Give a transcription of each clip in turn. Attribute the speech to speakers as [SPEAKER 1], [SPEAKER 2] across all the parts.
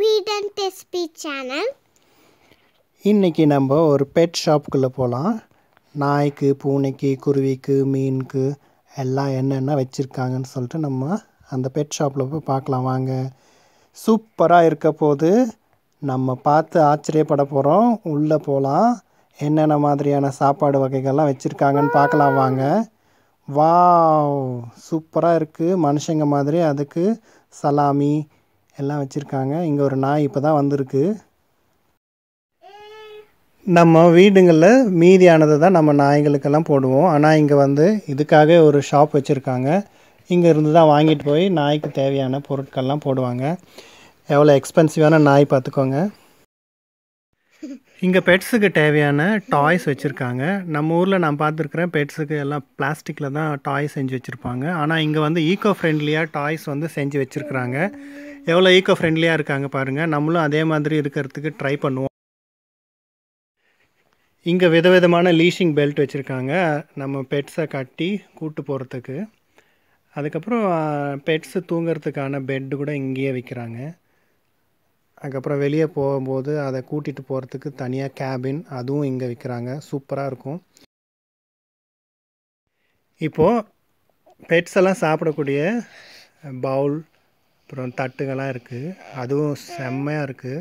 [SPEAKER 1] இன்னைக்கு சேனல் இன்றைக்கி நம்ம ஒரு பெட் ஷாப்புக்குள்ளே போகலாம் நாய்க்கு பூனைக்கு குருவிக்கு மீனுக்கு எல்லாம் என்னென்ன வச்சுருக்காங்கன்னு சொல்லிட்டு நம்ம அந்த பெட் ஷாப்பில் போய் பார்க்கலாம் வாங்க சூப்பராக இருக்க போது நம்ம பார்த்து ஆச்சரியப்பட போகிறோம் உள்ளே போகலாம் என்னென்ன மாதிரியான சாப்பாடு வகைகள்லாம் வச்சுருக்காங்கன்னு பார்க்கலாம் வாங்க வா சூப்பராக இருக்குது மனுஷங்க மாதிரி அதுக்கு சலாமி எல்லாம் வச்சுருக்காங்க இங்கே ஒரு நாய் இப்போ தான் வந்திருக்கு நம்ம வீடுங்களில் மீதியானதை தான் நம்ம நாய்களுக்கெல்லாம் போடுவோம் ஆனால் இங்கே வந்து இதுக்காக ஒரு ஷாப் வச்சுருக்காங்க இங்கே இருந்து தான் வாங்கிட்டு போய் நாய்க்கு தேவையான பொருட்கள்லாம் போடுவாங்க எவ்வளோ எக்ஸ்பென்சிவான நாய் பார்த்துக்கோங்க இங்கே பெட்ஸுக்கு தேவையான டாய்ஸ் வச்சுருக்காங்க நம்ம ஊரில் நான் பார்த்துருக்குறேன் பெட்ஸுக்கு எல்லாம் பிளாஸ்டிக்கில் தான் டாய் செஞ்சு வச்சுருப்பாங்க ஆனால் இங்கே வந்து ஈக்கோ ஃப்ரெண்ட்லியாக டாய்ஸ் வந்து செஞ்சு வச்சுருக்குறாங்க எவ்வளோ ஈக்கோ ஃப்ரெண்ட்லியாக இருக்காங்க பாருங்கள் நம்மளும் அதே மாதிரி இருக்கிறதுக்கு ட்ரை பண்ணுவோம் இங்கே விதவிதமான லீஷிங் பெல்ட் வச்சுருக்காங்க நம்ம பெட்ஸை கட்டி கூட்டு போகிறதுக்கு அதுக்கப்புறம் பெட்ஸு தூங்கிறதுக்கான பெட்டு கூட இங்கேயே விற்கிறாங்க அதுக்கப்புறம் வெளியே போகும்போது அதை கூட்டிகிட்டு போகிறதுக்கு தனியாக கேபின் அதுவும் இங்கே விற்கிறாங்க சூப்பராக இருக்கும் இப்போது பெட்ஸ் எல்லாம் சாப்பிடக்கூடிய பவுல் அப்புறம்
[SPEAKER 2] தட்டுகள்லாம் இருக்குது அதுவும் செம்மையாக இருக்குது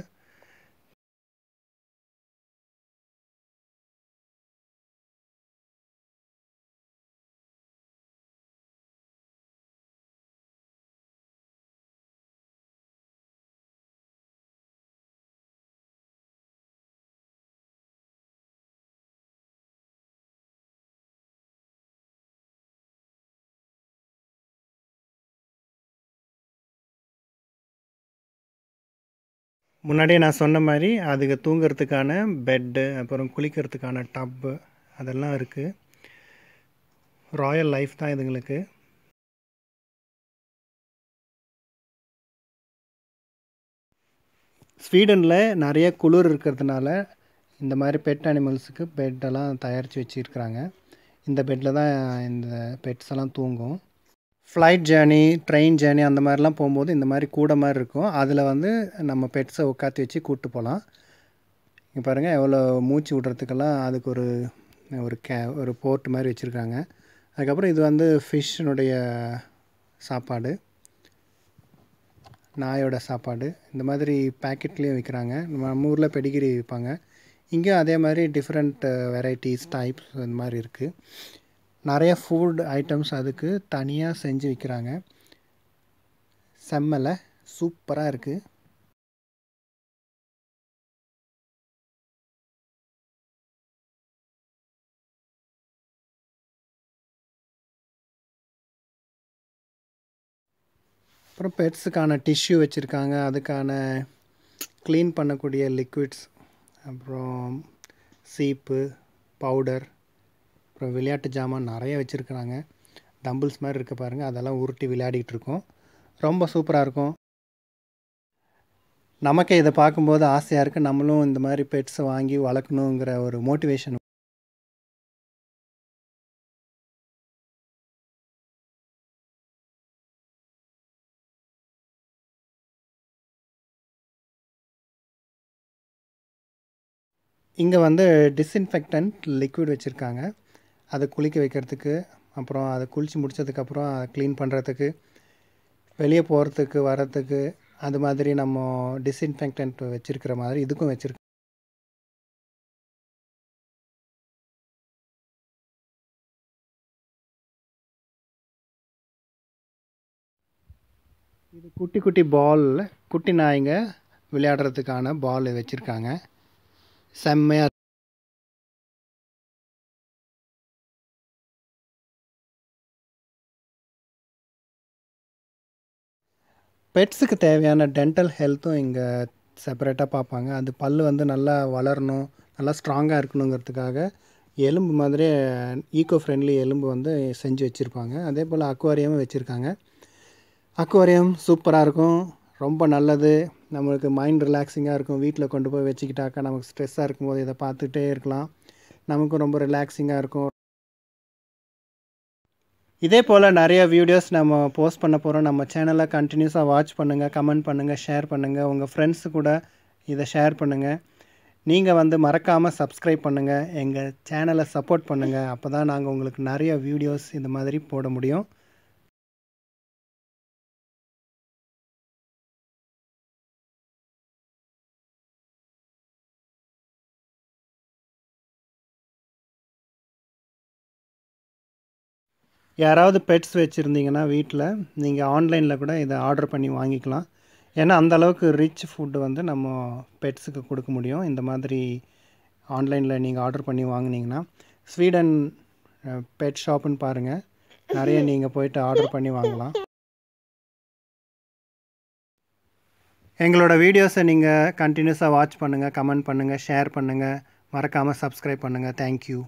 [SPEAKER 2] முன்னாடியே நான் சொன்ன மாதிரி அதுக்கு தூங்கிறதுக்கான
[SPEAKER 1] பெட்டு அப்புறம் குளிக்கிறதுக்கான டப்பு அதெல்லாம் இருக்குது
[SPEAKER 2] ராயல் லைஃப் தான் இதுங்களுக்கு ஸ்வீடனில் நிறைய குளிர் இருக்கிறதுனால
[SPEAKER 1] இந்த மாதிரி பெட் அனிமல்ஸுக்கு பெட்டெல்லாம் தயாரித்து வச்சுருக்குறாங்க இந்த பெட்டில் தான் இந்த பெட்ஸ் எல்லாம் தூங்கும் ஃப்ளைட் ஜேர்னி ட்ரெயின் ஜேர்னி அந்த மாதிரிலாம் போகும்போது இந்த மாதிரி கூட மாதிரி இருக்கும் அதில் வந்து நம்ம பெட்ஸை உட்காத்தி வச்சு கூப்பிட்டு போகலாம் இங்கே பாருங்கள் எவ்வளோ மூச்சு விடுறதுக்கெல்லாம் அதுக்கு ஒரு ஒரு கே ஒரு போர்ட் மாதிரி வச்சுருக்காங்க அதுக்கப்புறம் இது வந்து ஃபிஷ்ஷனுடைய சாப்பாடு நாயோட சாப்பாடு இந்த மாதிரி பேக்கெட்லேயும் விற்கிறாங்க நம்ம ஊரில் பெடிகிரி விற்பாங்க இங்கேயும் அதே மாதிரி டிஃப்ரெண்ட் வெரைட்டிஸ் டைப்ஸ் இந்த மாதிரி இருக்குது நிறைய ஃபுட் ஐட்டம்ஸ் அதுக்கு தனியாக செஞ்சு விற்கிறாங்க செம்மலை
[SPEAKER 2] சூப்பராக இருக்குது அப்புறம் பெட்ஸுக்கான
[SPEAKER 1] டிஷ்யூ வச்சுருக்காங்க அதுக்கான க்ளீன் பண்ணக்கூடிய லிக்விட்ஸ் அப்புறம் சீப்பு பவுடர் அப்புறம் விளையாட்டு ஜாமான் நிறைய வச்சுருக்குறாங்க டம்பிள்ஸ் மாதிரி இருக்க பாருங்கள் அதெல்லாம் உருட்டி விளையாடிகிட்டு இருக்கோம் ரொம்ப சூப்பராக இருக்கும் நமக்கே இதை பார்க்கும்போது ஆசையாக இருக்குது நம்மளும் இந்த மாதிரி பெட்ஸை
[SPEAKER 2] வாங்கி வளர்க்கணுங்கிற ஒரு மோட்டிவேஷன் இங்கே வந்து டிஸ்இன்ஃபெக்டன்ட் லிக்விட் வச்சுருக்காங்க அதை குளிக்க வைக்கிறதுக்கு
[SPEAKER 1] அப்புறம் அதை குளித்து முடித்ததுக்கப்புறம் அதை க்ளீன் பண்ணுறதுக்கு வெளியே போகிறதுக்கு வர்றதுக்கு
[SPEAKER 2] அது மாதிரி நம்ம டிஸ்இன்ஃபெக்டன்ட் வச்சுருக்கிற மாதிரி இதுக்கும் வச்சுருக்கோம் இது குட்டி குட்டி பால் குட்டி நாய்ங்க விளையாடுறதுக்கான பால் வச்சுருக்காங்க செம்மையாக
[SPEAKER 1] பெட்ஸுக்கு தேவையான டென்டல் ஹெல்த்தும் இங்கே செப்பரேட்டாக பார்ப்பாங்க அது பல் வந்து நல்லா வளரணும் நல்லா ஸ்ட்ராங்காக இருக்கணுங்கிறதுக்காக எலும்பு மாதிரி ஈக்கோ ஃப்ரெண்ட்லி எலும்பு வந்து செஞ்சு வச்சுருப்பாங்க அதே போல் அக்வாரியமும் வச்சுருக்காங்க அக்வாரியம் சூப்பராக இருக்கும் ரொம்ப நல்லது நம்மளுக்கு மைண்ட் ரிலாக்ஸிங்காக இருக்கும் வீட்டில் கொண்டு போய் வச்சுக்கிட்டாக்கா நமக்கு ஸ்ட்ரெஸ்ஸாக இருக்கும்போது இதை பார்த்துட்டே இருக்கலாம் நமக்கும் ரொம்ப ரிலாக்ஸிங்காக இருக்கும் இதே போல் நிறைய வீடியோஸ் நம்ம போஸ்ட் பண்ண போகிறோம் நம்ம சேனலை கண்டினியூஸாக வாட்ச் பண்ணுங்கள் கமெண்ட் பண்ணுங்கள் ஷேர் பண்ணுங்கள் உங்கள் ஃப்ரெண்ட்ஸு கூட இதை ஷேர் பண்ணுங்கள் நீங்கள் வந்து மறக்காமல் சப்ஸ்கிரைப் பண்ணுங்கள் எங்கள் சேனலை சப்போர்ட் பண்ணுங்கள் அப்போ தான் நாங்கள் உங்களுக்கு நிறைய வீடியோஸ்
[SPEAKER 2] இந்த மாதிரி போட முடியும் யாராவது பெட்ஸ் வச்சுருந்தீங்கன்னா வீட்டில் நீங்கள் ஆன்லைனில் கூட இதை ஆர்டர் பண்ணி வாங்கிக்கலாம்
[SPEAKER 1] ஏன்னா அந்தளவுக்கு ரிச் ஃபுட்டு வந்து நம்ம பெட்ஸுக்கு கொடுக்க முடியும் இந்த மாதிரி ஆன்லைனில் நீங்கள் ஆர்டர் பண்ணி வாங்கினீங்கன்னா ஸ்வீடன் பெட் ஷாப்புன்னு பாருங்கள் நிறைய நீங்கள் போயிட்டு ஆர்டர் பண்ணி வாங்கலாம் எங்களோட வீடியோஸை நீங்கள் கண்டினியூஸாக வாட்ச் பண்ணுங்கள் கமெண்ட் பண்ணுங்கள் ஷேர் பண்ணுங்கள் மறக்காமல் சப்ஸ்கிரைப் பண்ணுங்கள் தேங்க்யூ